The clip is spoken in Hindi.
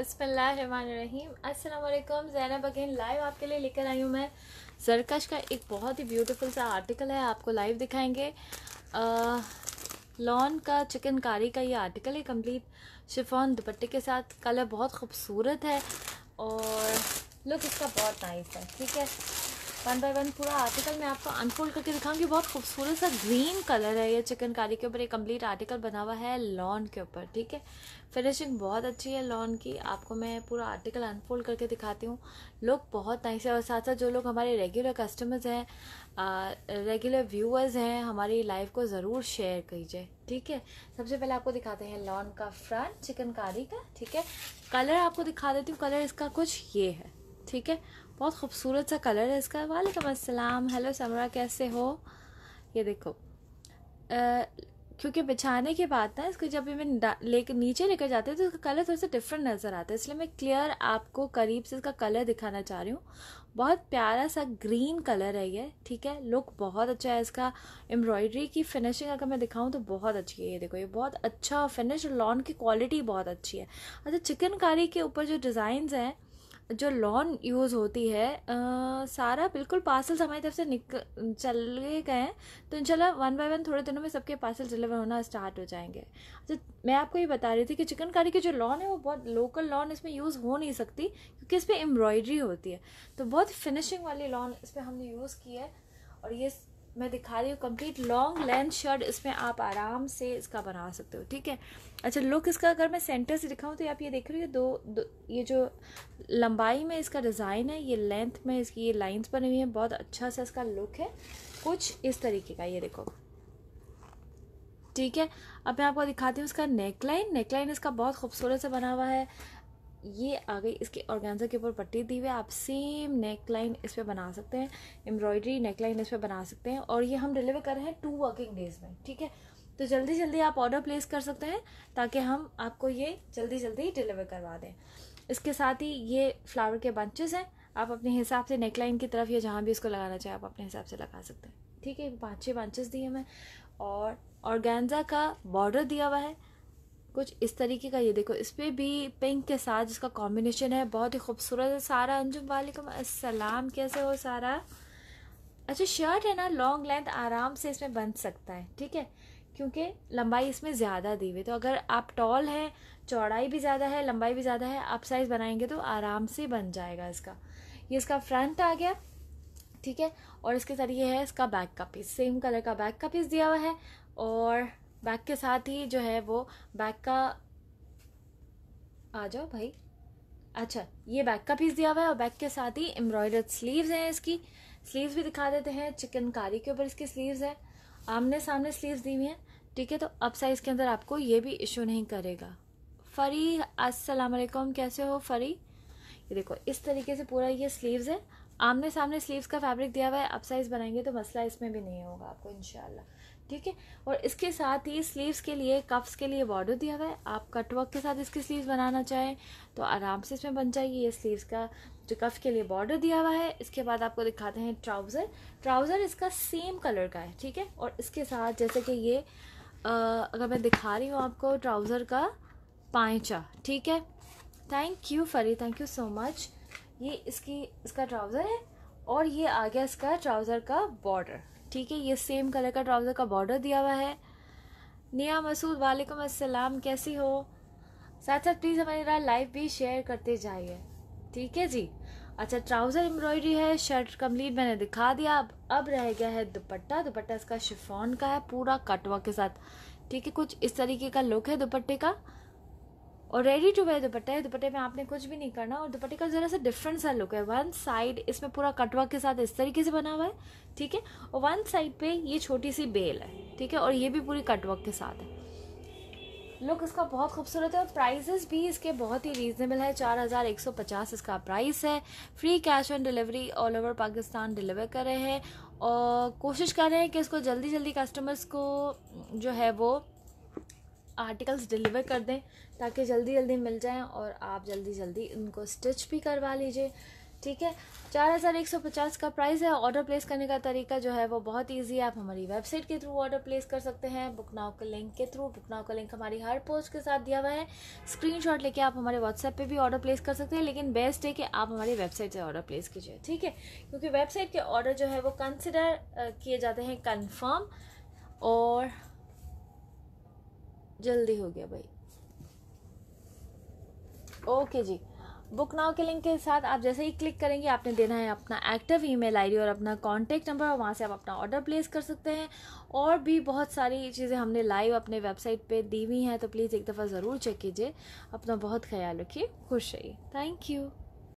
बसमीम अल्लाम ज़ैनब अगेन लाइव आपके लिए लेकर आई हूँ मैं जरकश का एक बहुत ही ब्यूटीफुल सा आर्टिकल है आपको लाइव दिखाएंगे लॉन का चिकनकारी का ये आर्टिकल है कंप्लीट शिफॉन दुपट्टे के साथ कलर बहुत खूबसूरत है और लुक इसका बहुत नाइस है ठीक है वन बाय वन पूरा आर्टिकल मैं आपको अनफोल्ड करके दिखाऊंगी बहुत खूबसूरत सा ग्रीन कलर है ये चिकनकारी के ऊपर एक कंप्लीट आर्टिकल बना हुआ है लॉन के ऊपर ठीक है फिनिशिंग बहुत अच्छी है लॉन की आपको मैं पूरा आर्टिकल अनफोल्ड करके दिखाती हूँ लोग बहुत नाइस है और साथ साथ जो लोग हमारे रेगुलर कस्टमर्स हैं रेगुलर व्यूअर्स हैं हमारी लाइफ को ज़रूर शेयर कीजिए ठीक है सबसे पहले आपको दिखाते हैं लॉन का फ्रंट चिकनकारी का ठीक है कलर आपको दिखा देती हूँ कलर इसका कुछ ये है ठीक है बहुत खूबसूरत सा कलर है इसका वालेकुम अस्सलाम हेलो समरा कैसे हो ये देखो आ, क्योंकि बिछाने के बाद ना इसको जब मैं लेकर नीचे लेकर जाते हैं तो इसका कलर थोड़ा सा डिफरेंट नज़र आता है इसलिए मैं क्लियर आपको करीब से इसका कलर दिखाना चाह रही हूँ बहुत प्यारा सा ग्रीन कलर है ये ठीक है लुक बहुत अच्छा है इसका एम्ब्रॉयडरी की फिनिशिंग अगर मैं दिखाऊँ तो बहुत अच्छी है ये देखो ये बहुत अच्छा फिनिश और लॉन की क्वालिटी बहुत अच्छी है अच्छा चिकनकारी के ऊपर जो डिज़ाइन हैं जो लॉन यूज़ होती है आ, सारा बिल्कुल पार्सल्स हमारी तरफ से निकल चले गए हैं तो शाला वन बाय वन थोड़े दिनों में सबके पार्सल डिलीवर होना स्टार्ट हो जाएंगे तो मैं आपको ये बता रही थी कि चिकनकारी की जो लॉन है वो बहुत लोकल लॉन इसमें यूज़ हो नहीं सकती क्योंकि इस पर एम्ब्रॉयड्री होती है तो बहुत फिनिशिंग वाली लॉन इस पर हमने यूज़ की है और ये मैं दिखा रही हूँ कंप्लीट लॉन्ग लेंथ शर्ट इसमें आप आराम से इसका बना सकते हो ठीक है अच्छा लुक इसका अगर मैं सेंटर से दिखाऊँ तो आप ये देख रहे हो दो, दो ये जो लंबाई में इसका डिज़ाइन है ये लेंथ में इसकी ये लाइंस बनी हुई हैं बहुत अच्छा सा इसका लुक है कुछ इस तरीके का ये देखो ठीक है अब मैं आपको दिखाती हूँ इसका नेकलाइन नेकलाइन इसका बहुत खूबसूरत से बना हुआ है ये आ गई इसके ऑर्गेन्जा के ऊपर पट्टी दी हुई आप सेम नेक लाइन इस पर बना सकते हैं एम्ब्रॉयडरी नेक लाइन इस पर बना सकते हैं और ये हम डिलीवर कर रहे हैं टू वर्किंग डेज में ठीक है तो जल्दी जल्दी आप ऑर्डर प्लेस कर सकते हैं ताकि हम आपको ये जल्दी जल्दी डिलीवर करवा दें इसके साथ ही ये फ्लावर के बंचेस हैं आप अपने हिसाब से नेक लाइन की तरफ या जहाँ भी इसको लगाना चाहें आप अपने हिसाब से लगा सकते हैं ठीक है पाँच छः बंचेस दिए मैं और ऑर्गेन्जा का बॉर्डर दिया हुआ है कुछ इस तरीके का ये देखो इस पर भी पिंक के साथ जिसका कॉम्बिनेशन है बहुत ही खूबसूरत है सारा अंजुम वालेकुम असलम कैसे हो सारा अच्छा शर्ट है ना लॉन्ग लेंथ आराम से इसमें बन सकता है ठीक है क्योंकि लंबाई इसमें ज़्यादा दी हुई तो अगर आप टॉल हैं चौड़ाई भी ज़्यादा है लंबाई भी ज़्यादा है आप साइज़ बनाएंगे तो आराम से बन जाएगा इसका ये इसका फ्रंट आ गया ठीक है और इसके साथ ये है इसका बैक का पीस सेम कलर का बैक का पीस दिया हुआ है और बैक के साथ ही जो है वो बैक का आ जाओ भाई अच्छा ये बैक का पीस दिया हुआ है और बैक के साथ ही एम्ब्रॉयडर्ड स्लीव्स हैं इसकी स्लीव्स भी दिखा देते हैं चिकनकारी के ऊपर इसकी स्लीव्स है आमने सामने स्लीव्स दी हुई हैं ठीक है तो अब साइज़ के अंदर आपको ये भी इशू नहीं करेगा फरी अस्सलाम वालेकुम कैसे हो फरी ये देखो इस तरीके से पूरा ये स्लीव्स है आमने सामने स्लीव्स का फैब्रिक दिया हुआ है अप साइज़ बनाएंगे तो मसला इसमें भी नहीं होगा आपको इनशाला ठीक है और इसके साथ ही स्लीव्स के लिए कफ्स के लिए बॉर्डर दिया हुआ है आप कटवर्क के साथ इसकी स्लीव्स बनाना चाहें तो आराम से इसमें बन जाएगी ये स्लीव्स का जो कफ के लिए बॉर्डर दिया हुआ है इसके बाद आपको दिखाते हैं ट्राउज़र ट्राउज़र इसका सेम कलर का है ठीक है और इसके साथ जैसे कि ये आ, अगर मैं दिखा रही हूँ आपको ट्राउज़र का पाइचा ठीक है थैंक यू फरी थैंक यू सो मच ये इसकी इसका ट्राउज़र है और ये आ गया इसका ट्राउज़र का बॉर्डर ठीक है ये सेम कलर का ट्राउज़र का बॉर्डर दिया हुआ है निया मसूद वालेकुम अस्सलाम कैसी हो साथ साथ प्लीज़ हमारी राह लाइव भी शेयर करते जाइए ठीक है जी अच्छा ट्राउज़र एम्ब्रॉयडरी है शर्ट कम्प्लीट मैंने दिखा दिया अब अब रह गया है दुपट्टा दुपट्टा इसका शिफॉन का है पूरा कटवा के साथ ठीक है कुछ इस तरीके का लुक है दुपट्टे का और रेडी टू वेयर दुपट्टा है दुपट्टे में आपने कुछ भी नहीं करना और दुपट्टे का ज़रा सा डिफरेंट सा लुक है वन साइड इसमें पूरा कटवर्क के साथ इस तरीके से बना हुआ है ठीक है और वन साइड पे ये छोटी सी बेल है ठीक है और ये भी पूरी कटवर्क के साथ है लुक इसका बहुत खूबसूरत है और प्राइजेस भी इसके बहुत ही रीजनेबल है चार हज़ार एक सौ पचास इसका प्राइस है free cash on delivery all over Pakistan deliver कर रहे हैं और कोशिश कर रहे हैं कि इसको जल्दी जल्दी कस्टमर्स को जो है वो आर्टिकल्स डिलीवर कर दें ताकि जल्दी जल्दी मिल जाएं और आप जल्दी जल्दी इनको स्टिच भी करवा लीजिए ठीक है चार हज़ार एक सौ पचास का प्राइस है ऑर्डर प्लेस करने का तरीका जो है वो बहुत इजी है आप हमारी वेबसाइट के थ्रू ऑर्डर प्लेस कर सकते हैं बुक नाउ के लिंक के थ्रू बुक नाउ का लिंक हमारी हर पोस्ट के साथ दिया हुआ है स्क्रीनशॉट लेके आप हमारे व्हाट्सएप पे भी ऑर्डर प्लेस कर सकते हैं लेकिन बेस्ट है कि आप हमारी वेबसाइट से ऑर्डर प्लेस कीजिए ठीक है क्योंकि वेबसाइट के ऑर्डर जो है वो कंसिडर किए जाते हैं कन्फर्म और जल्दी हो गया भाई ओके जी बुक नाउ के लिंक के साथ आप जैसे ही क्लिक करेंगे आपने देना है अपना एक्टिव ईमेल आईडी और अपना कॉन्टैक्ट नंबर और वहाँ से आप अपना ऑर्डर प्लेस कर सकते हैं और भी बहुत सारी चीज़ें हमने लाइव अपने वेबसाइट पे दी हुई हैं तो प्लीज़ एक दफ़ा ज़रूर चेक कीजिए अपना बहुत ख्याल रखिए खुश रहिए थैंक यू